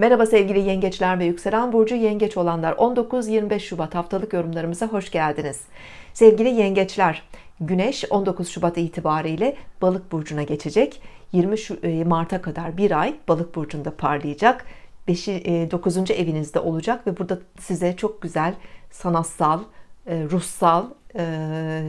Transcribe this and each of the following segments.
Merhaba sevgili yengeçler ve yükselen burcu yengeç olanlar 19-25 Şubat haftalık yorumlarımıza hoş geldiniz. Sevgili yengeçler Güneş 19 Şubat itibariyle balık burcuna geçecek 20 e, Mart'a kadar bir ay balık burcunda parlayacak 5. 9. E, evinizde olacak ve burada size çok güzel sanatsal e, ruhsal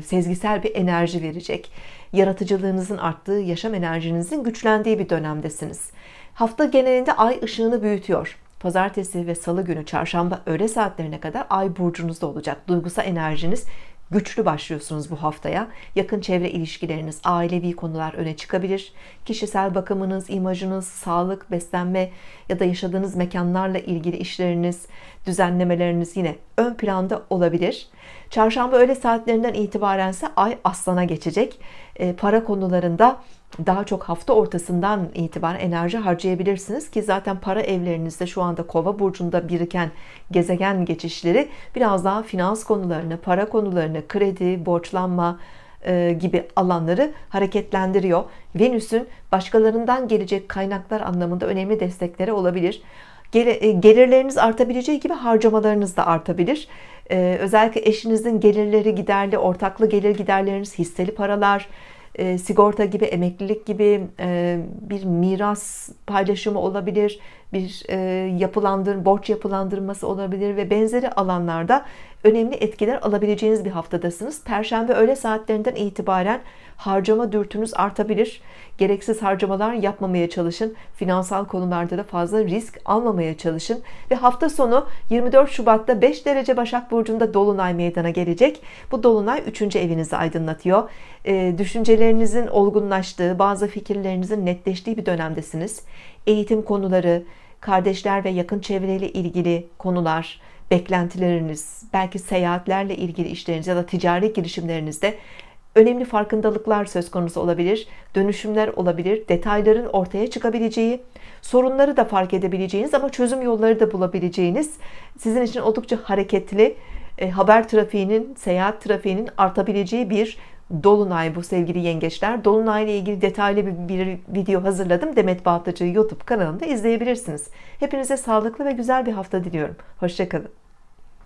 sezgisel bir enerji verecek yaratıcılığınızın arttığı yaşam enerjinizin güçlendiği bir dönemdesiniz hafta genelinde ay ışığını büyütüyor. Pazartesi ve salı günü çarşamba öğle saatlerine kadar ay burcunuzda olacak. Duygusal enerjiniz güçlü başlıyorsunuz bu haftaya. Yakın çevre ilişkileriniz, ailevi konular öne çıkabilir. Kişisel bakımınız, imajınız, sağlık, beslenme ya da yaşadığınız mekanlarla ilgili işleriniz, düzenlemeleriniz yine ön planda olabilir. Çarşamba öğle saatlerinden itibaren ise ay aslana geçecek. E, para konularında daha çok hafta ortasından itibaren enerji harcayabilirsiniz ki zaten para evlerinizde şu anda kova burcunda biriken gezegen geçişleri biraz daha finans konularını, para konularını, kredi, borçlanma, e, gibi alanları hareketlendiriyor. Venüs'ün başkalarından gelecek kaynaklar anlamında önemli desteklere olabilir. E, gelirleriniz artabileceği gibi harcamalarınız da artabilir. E, özellikle eşinizin gelirleri giderli, ortaklı gelir giderleriniz, hisseli paralar, e, sigorta gibi, emeklilik gibi bir miras paylaşımı olabilir, bir yapılandır, borç yapılandırması olabilir ve benzeri alanlarda önemli etkiler alabileceğiniz bir haftadasınız. Perşembe öğle saatlerinden itibaren harcama dürtünüz artabilir. Gereksiz harcamalar yapmamaya çalışın. Finansal konularda da fazla risk almamaya çalışın. Ve hafta sonu 24 Şubat'ta 5 derece Başak Burcu'nda Dolunay meydana gelecek. Bu Dolunay 3. evinizi aydınlatıyor. E, düşüncelerinizin olgunlaştığı, bazı fikirlerinizin netleştiği bir dönemdesiniz. Eğitim konuları, kardeşler ve yakın çevreyle ilgili konular, beklentileriniz, belki seyahatlerle ilgili işleriniz ya da ticari girişimlerinizde önemli farkındalıklar söz konusu olabilir, dönüşümler olabilir, detayların ortaya çıkabileceği, sorunları da fark edebileceğiniz ama çözüm yolları da bulabileceğiniz, sizin için oldukça hareketli, e, haber trafiğinin, seyahat trafiğinin artabileceği bir Dolunay bu sevgili yengeçler. Dolunay ile ilgili detaylı bir, bir video hazırladım. Demet Bahtacı YouTube kanalında izleyebilirsiniz. Hepinize sağlıklı ve güzel bir hafta diliyorum. Hoşçakalın.